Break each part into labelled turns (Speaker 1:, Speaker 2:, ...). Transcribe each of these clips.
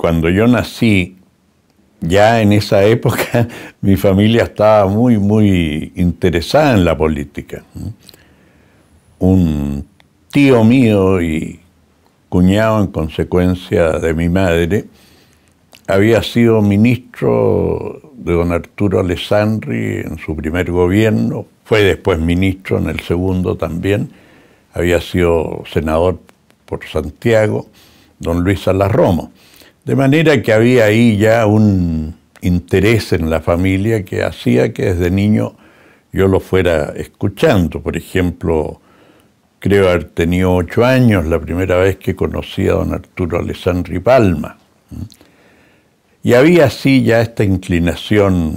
Speaker 1: cuando yo nací, ya en esa época mi familia estaba muy, muy interesada en la política. Un tío mío y cuñado en consecuencia de mi madre había sido ministro de don Arturo Alessandri en su primer gobierno, fue después ministro en el segundo también, había sido senador por Santiago, don Luis Alarromo. Romo. De manera que había ahí ya un interés en la familia que hacía que desde niño yo lo fuera escuchando. Por ejemplo, creo haber tenido ocho años la primera vez que conocí a don Arturo Alessandri Palma. Y había así ya esta inclinación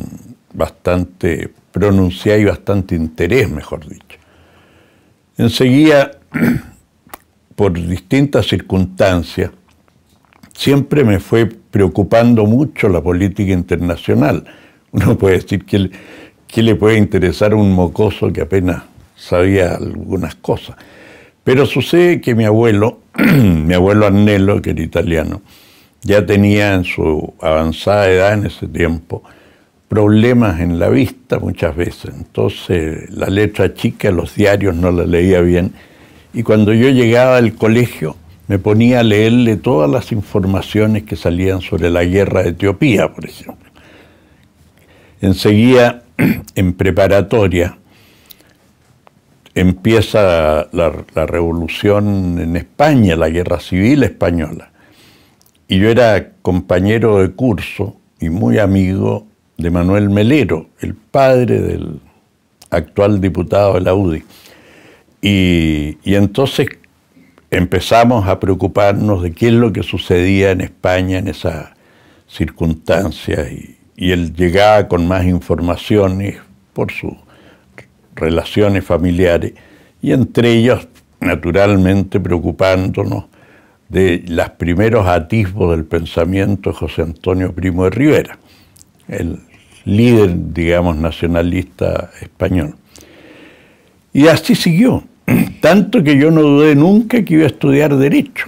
Speaker 1: bastante pronunciada y bastante interés, mejor dicho. Enseguida, por distintas circunstancias, siempre me fue preocupando mucho la política internacional. Uno puede decir que, que le puede interesar a un mocoso que apenas sabía algunas cosas. Pero sucede que mi abuelo, mi abuelo Arnello, que era italiano, ya tenía en su avanzada edad en ese tiempo problemas en la vista muchas veces. Entonces la letra chica, los diarios no la leía bien. Y cuando yo llegaba al colegio, me ponía a leerle todas las informaciones que salían sobre la guerra de Etiopía, por ejemplo. Enseguida, en preparatoria, empieza la, revolución en España, la guerra civil española. Y yo era compañero de curso y muy amigo de Manuel Melero, el padre del actual diputado de la UDI. Y, y entonces empezamos a preocuparnos de qué es lo que sucedía en España en esas circunstancias y, él llegaba con más informaciones por sus relaciones familiares y entre ellos, naturalmente preocupándonos de los primeros atisbos del pensamiento de José Antonio Primo de Rivera, el líder, digamos, nacionalista español. Y así siguió. Tanto que yo no dudé nunca que iba a estudiar derecho,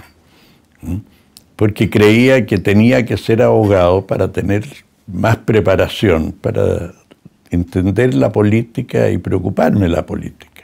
Speaker 1: porque creía que tenía que ser abogado para tener más preparación, para entender la política y preocuparme de la política.